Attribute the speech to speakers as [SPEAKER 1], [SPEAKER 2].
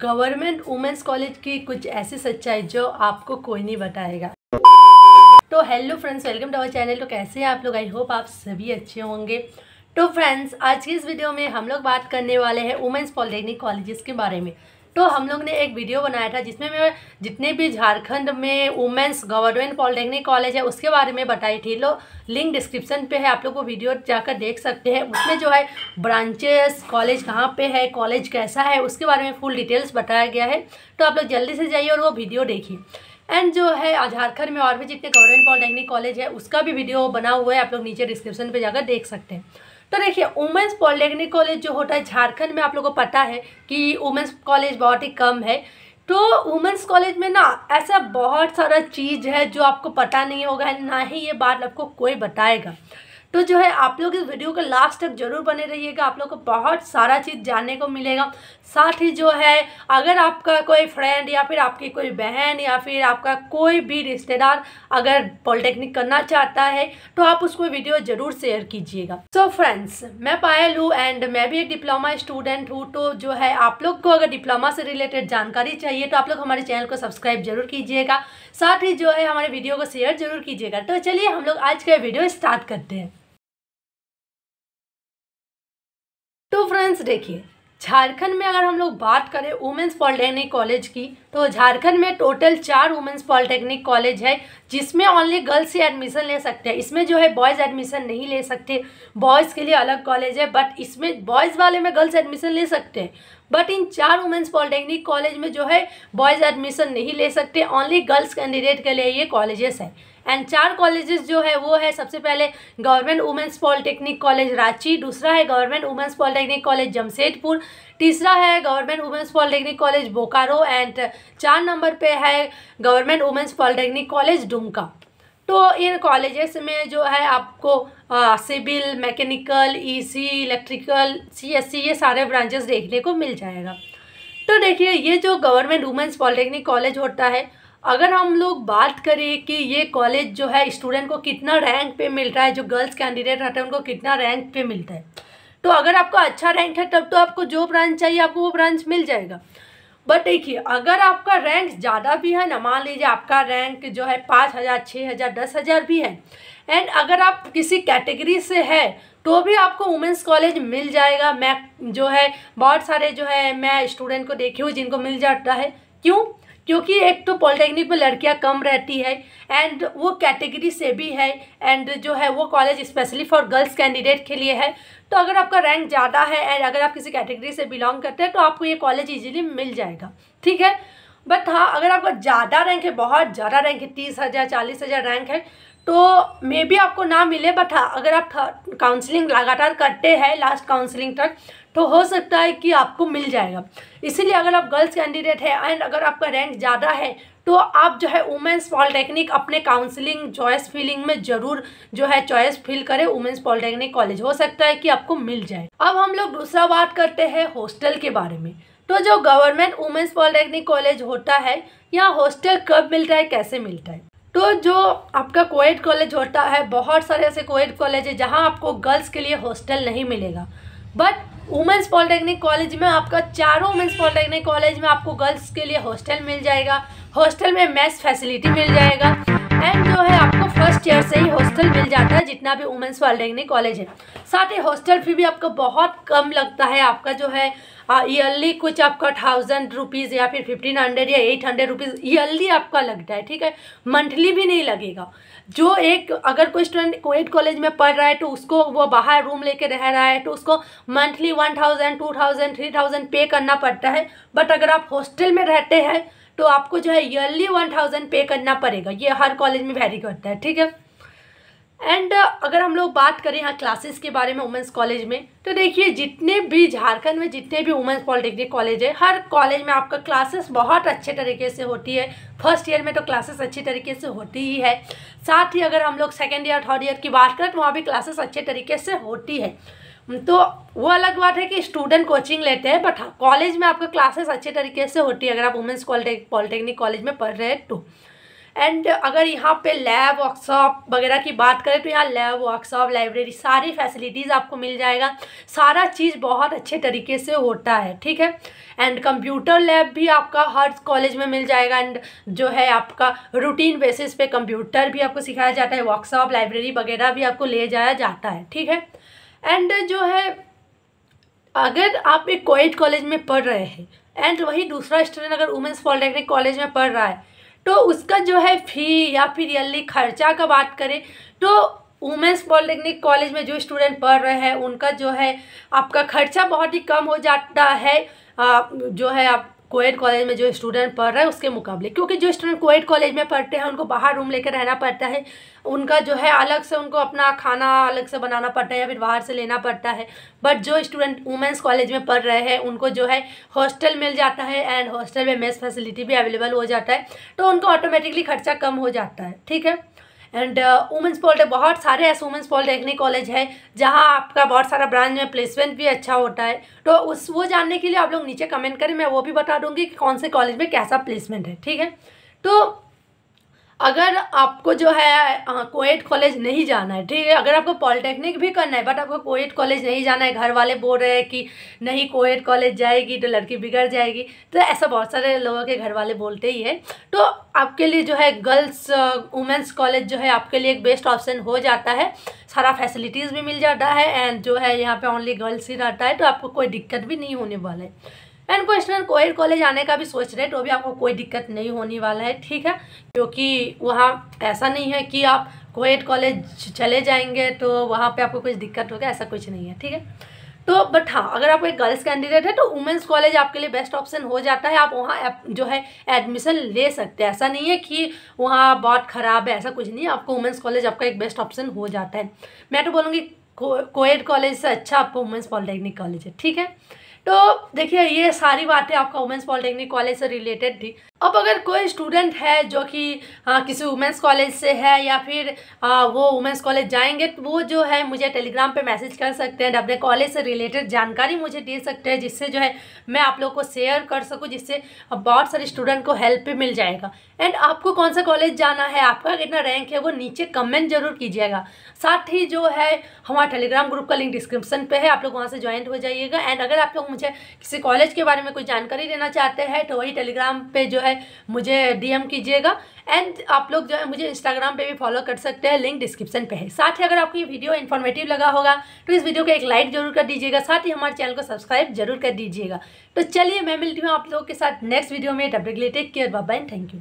[SPEAKER 1] government women's college की कुछ ऐसी सच्चाई जो आपको कोई नहीं बताएगा तो hello friends welcome to our channel तो कैसे हैं आप लोग आई होप आप सभी अच्छे होंगे तो फ्रेंड्स आज की इस वीडियो में हम लोग बात करने वाले हैं वुमेंस पॉलिटेक्निक कॉलेजेस के बारे में तो हम लोग ने एक वीडियो बनाया था जिसमें मैं जितने भी झारखंड में वुमेंस गवर्नमेंट पॉलिटेक्निक कॉलेज है उसके बारे में बताई थी लो लिंक डिस्क्रिप्शन पे है आप लोग वो वीडियो जाकर देख सकते हैं उसमें जो है ब्रांचेस कॉलेज कहाँ पे है कॉलेज कैसा है उसके बारे में फुल डिटेल्स बताया गया है तो आप लोग जल्दी से जाइए और वो वीडियो देखिए एंड जो है झारखंड में और भी जितने गवर्नमेंट पॉलिटेक्निक कॉलेज है उसका भी वीडियो बना हुआ है आप लोग नीचे डिस्क्रिप्शन पर जाकर देख सकते हैं तो देखिए वुमेंस पॉलिटेक्निक कॉलेज जो होता है झारखंड में आप लोगों को पता है कि वुमेंस कॉलेज बहुत ही कम है तो वुमेंस कॉलेज में ना ऐसा बहुत सारा चीज़ है जो आपको पता नहीं होगा ना ही ये बात आपको कोई बताएगा तो जो है आप लोग इस वीडियो के लास्ट तक जरूर बने रहिएगा आप लोग को बहुत सारा चीज़ जानने को मिलेगा साथ ही जो है अगर आपका कोई फ्रेंड या फिर आपकी कोई बहन या फिर आपका कोई भी रिश्तेदार अगर पॉलिटेक्निक करना चाहता है तो आप उसको वीडियो ज़रूर शेयर कीजिएगा सो फ्रेंड्स मैं पायल हूँ एंड मैं भी एक डिप्लोमा स्टूडेंट हूँ तो जो है आप लोग को अगर डिप्लोमा से रिलेटेड जानकारी चाहिए तो आप लोग हमारे चैनल को सब्सक्राइब जरूर कीजिएगा साथ ही जो है हमारे वीडियो को शेयर जरूर कीजिएगा तो चलिए हम लोग आज का वीडियो स्टार्ट करते हैं फ्रेंड्स देखिए झारखंड में अगर हम लोग बात करें वुमेंस पॉलिटेक्निक कॉलेज की तो झारखंड में टोटल चार वुमेंस पॉलिटेक्निक कॉलेज है जिसमें ओनली गर्ल्स ही एडमिशन ले सकते हैं इसमें जो है बॉयज़ एडमिशन नहीं ले सकते बॉयज़ के लिए अलग कॉलेज है बट इसमें बॉयज़ वाले में गर्ल्स एडमिशन ले सकते हैं बट इन चार वुमेंस पॉलिटेक्निक कॉलेज में जो है बॉयज़ एडमिशन नहीं ले सकते ओनली गर्ल्स कैंडिडेट के लिए ये कॉलेजेस हैं एंड चार कॉलेजेस जो है वो है सबसे पहले government women's polytechnic college Ranchi दूसरा है government women's polytechnic college Jamshedpur तीसरा है government women's polytechnic college Bokaro and चार नंबर पे है government women's polytechnic college Dumka तो इन कॉलेजेस में जो है आपको civil mechanical E electrical C ये सारे ब्रांचेस देखने को मिल जाएगा तो देखिए ये जो गवर्नमेंट वुमेंस पॉलिटेक्निक कॉलेज होता है अगर हम लोग बात करें कि ये कॉलेज जो है स्टूडेंट को कितना रैंक पे मिल रहा है जो गर्ल्स कैंडिडेट रहते हैं उनको कितना रैंक पे मिलता है तो अगर आपको अच्छा रैंक है तब तो आपको जो ब्रांच चाहिए आपको वो ब्रांच मिल जाएगा बट देखिए अगर आपका रैंक ज़्यादा भी है ना मान लीजिए आपका रैंक जो है पाँच हज़ार छः हज़ार दस हज़ार भी है एंड अगर आप किसी कैटेगरी से है तो भी आपको वुमेंस कॉलेज मिल जाएगा मैं जो है बहुत सारे जो है मैं स्टूडेंट को देखी हूँ जिनको मिल जाता है क्यों क्योंकि एक तो पॉलिटेक्निक में लड़कियां कम रहती है एंड वो कैटेगरी से भी है एंड जो है वो college specially for girls candidate के लिए है तो अगर आपका रैंक ज़्यादा है एंड अगर आप किसी कैटेगरी से बिलोंग करते हैं तो आपको ये कॉलेज ईजिली मिल जाएगा ठीक है बट हाँ अगर आपका ज़्यादा रैंक है बहुत ज़्यादा रैंक है तीस हज़ार चालीस हज़ार रैंक है तो मे भी आपको ना मिले बट हाँ, अगर आप काउंसलिंग लगातार करते हैं लास्ट काउंसलिंग तक तो हो सकता है कि आपको मिल जाएगा इसीलिए अगर आप गर्ल्स कैंडिडेट हैं एंड अगर आपका रैंक ज़्यादा है तो आप जो है वुमेंस पॉलिटेक्निक अपने काउंसलिंग चॉइस फीलिंग में ज़रूर जो है चॉइस फील करें वुमेंस पॉलिटेक्निक कॉलेज हो सकता है कि आपको मिल जाए अब हम लोग दूसरा बात करते हैं हॉस्टल के बारे में तो जो गवर्नमेंट वुमेंस पॉलिटेक्निक कॉलेज होता है यहाँ हॉस्टल कब मिलता है कैसे मिलता है तो जो आपका कोएड कॉलेज होता है बहुत सारे ऐसे कोएड कॉलेज है जहाँ आपको गर्ल्स के लिए हॉस्टल नहीं मिलेगा बट वुमेंस पॉलिटेक्निक कॉलेज में आपका चारों वुमेंस पॉलिटेक्निक कॉलेज में आपको गर्ल्स के लिए हॉस्टल मिल जाएगा हॉस्टल में मैथ फैसिलिटी मिल जाएगा एंड जो है आपको फर्स्ट ईयर से ही हॉस्टल मिल जाता है जितना भी वुमेंस पॉलिटेक्निक कॉलेज है साथ ही हॉस्टल फी भी आपको बहुत कम लगता है आपका जो है ईयरली कुछ आपका थाउजेंड रुपीज़ या फिर फिफ्टीन हंड्रेड या एट हंड्रेड रुपीज़ ईयरली आपका लगता है ठीक है मंथली भी नहीं लगेगा जो एक अगर कोई स्टूडेंट कोविड कॉलेज में पढ़ रहा है तो उसको वो बाहर रूम लेके रह रहा है तो उसको monthly one thousand two thousand three thousand पे करना पड़ता है बट अगर आप हॉस्टल में रहते हैं तो आपको जो है ईयरली वन थाउजेंड पे करना पड़ेगा ये हर कॉलेज में वेरी करता है ठीक है एंड uh, अगर हम लोग बात करें यहाँ क्लासेस के बारे में वुमेंस कॉलेज में तो देखिए जितने भी झारखंड में जितने भी वुमेंस पॉलिटेक्निक कॉलेज है हर कॉलेज में आपका क्लासेस बहुत अच्छे तरीके से होती है फर्स्ट ईयर में तो क्लासेस अच्छी तरीके से होती ही है साथ ही अगर हम लोग सेकेंड ईयर थर्ड ईयर की बात करें तो वहाँ भी क्लासेस अच्छे तरीके से होती है तो वो अलग बात है कि स्टूडेंट कोचिंग लेते हैं बट कॉलेज हाँ, में आपका क्लासेस अच्छे तरीके से होती है अगर आप वुमेंस पॉलिटेक्निक कॉलेज में पढ़ रहे हैं तो एंड अगर यहाँ पे लैब वर्कशॉप वगैरह की बात करें तो यहाँ लैब वर्कशॉप लाइब्रेरी सारी फैसिलिटीज़ आपको मिल जाएगा सारा चीज़ बहुत अच्छे तरीके से होता है ठीक है एंड कंप्यूटर लैब भी आपका हर कॉलेज में मिल जाएगा एंड जो है आपका रूटीन बेसिस पे कंप्यूटर भी आपको सिखाया जाता है वर्कशॉप लाइब्रेरी वगैरह भी आपको ले जाया जाता है ठीक है एंड जो है अगर आप एक कोएड कॉलेज में पढ़ रहे हैं एंड वही दूसरा स्टूडेंट अगर वुमेंस पॉलिटेक्निक कॉलेज में पढ़ रहा है तो उसका जो है फ़ी या फिर यली खर्चा का बात करें तो वुमेंस पॉलिटेक्निक कॉलेज में जो स्टूडेंट पढ़ रहे हैं उनका जो है आपका खर्चा बहुत ही कम हो जाता है आ, जो है आप कोएड कॉलेज में जो स्टूडेंट पढ़ रहा है उसके मुकाबले क्योंकि जो स्टूडेंट कोएड कॉलेज में पढ़ते हैं उनको बाहर रूम लेकर रहना पड़ता है उनका जो है अलग से उनको अपना खाना अलग से बनाना पड़ता है या फिर बाहर से लेना पड़ता है बट जो स्टूडेंट वुमेंस कॉलेज में पढ़ रहे हैं उनको जो है हॉस्टल मिल जाता है एंड हॉस्टल में मेस फैसिलिटी भी अवेलेबल हो जाता है तो उनका ऑटोमेटिकली खर्चा कम हो जाता है ठीक है एंड वुमेंस पॉल बहुत सारे ऐसे वुमेंस पॉल टेक्निक कॉलेज है जहाँ आपका बहुत सारा ब्रांच में प्लेसमेंट भी अच्छा होता है तो उस वो जानने के लिए आप लोग नीचे कमेंट करें मैं वो भी बता दूँगी कि कौन से कॉलेज में कैसा प्लेसमेंट है ठीक है तो अगर आपको जो है कोएड कॉलेज नहीं जाना है ठीक है अगर आपको पॉलिटेक्निक भी करना है बट आपको कोएड कॉलेज नहीं जाना है घर वाले बोल रहे हैं कि नहीं कोएड कॉलेज जाएगी तो लड़की बिगड़ जाएगी तो ऐसा बहुत सारे लोगों के घर वाले बोलते ही है तो आपके लिए जो है गर्ल्स वुमेंस कॉलेज जो है आपके लिए एक बेस्ट ऑप्शन हो जाता है सारा फैसिलिटीज़ भी मिल जाता है एंड जो है यहाँ पर ओनली गर्ल्स ही रहता है तो आपको कोई दिक्कत भी नहीं होने वाला है एंड वेस्टर्न कोयर कॉलेज आने का भी सोच रहे हैं तो भी आपको कोई दिक्कत नहीं होने वाला है ठीक है क्योंकि वहाँ ऐसा नहीं है कि आप कोएड कॉलेज चले जाएंगे तो वहाँ पे आपको कुछ दिक्कत होगा ऐसा कुछ नहीं है ठीक है तो बट हाँ अगर आप एक गर्ल्स कैंडिडेट है तो वुमेंस कॉलेज आपके लिए बेस्ट ऑप्शन हो जाता है आप वहाँ जो है एडमिशन ले सकते हैं ऐसा नहीं है कि वहाँ बहुत ख़राब है ऐसा कुछ नहीं है आपको वुमेंस कॉलेज आपका एक बेस्ट ऑप्शन हो जाता है मैं तो बोलूँगी कोएड कॉलेज से अच्छा आपको वुमेंस पॉलिटेक्निक कॉलेज है ठीक है तो देखिए ये सारी बातें आपका वुमेंस पॉलिटेक्निक कॉलेज से रिलेटेड थी अब अगर कोई स्टूडेंट है जो कि हाँ, किसी वुमेंस कॉलेज से है या फिर आ, हाँ, वो वुमेंस कॉलेज जाएंगे तो वो जो है मुझे टेलीग्राम पे मैसेज कर सकते हैं अपने कॉलेज से रिलेटेड जानकारी मुझे दे सकते हैं जिससे जो है मैं आप लोगों को शेयर कर सकूँ जिससे बहुत सारे स्टूडेंट को हेल्प भी मिल जाएगा एंड आपको कौन सा कॉलेज जाना है आपका कितना रैंक है वो नीचे कमेंट जरूर कीजिएगा साथ ही जो है हमारा टेलीग्राम ग्रुप का लिंक डिस्क्रिप्शन पर है आप लोग वहाँ से ज्वाइन हो जाइएगा एंड अगर आप लोग मुझे किसी कॉलेज के बारे में कोई जानकारी देना चाहते हैं तो वही टेलीग्राम पर जो है है मुझे डीएम कीजिएगा एंड आप लोग जो है मुझे इंस्टाग्राम पे भी फॉलो कर सकते हैं लिंक डिस्क्रिप्शन पे है साथ ही अगर आपको ये वीडियो इन्फॉर्मेटिव लगा होगा तो इस वीडियो को एक लाइक जरूर कर दीजिएगा साथ ही हमारे चैनल को सब्सक्राइब जरूर कर दीजिएगा तो चलिए मैं मिलती हूँ आप लोगों के साथ नेक्स्ट वीडियो में डब्ल्यू टेक केयर बाबा एंड थैंक यू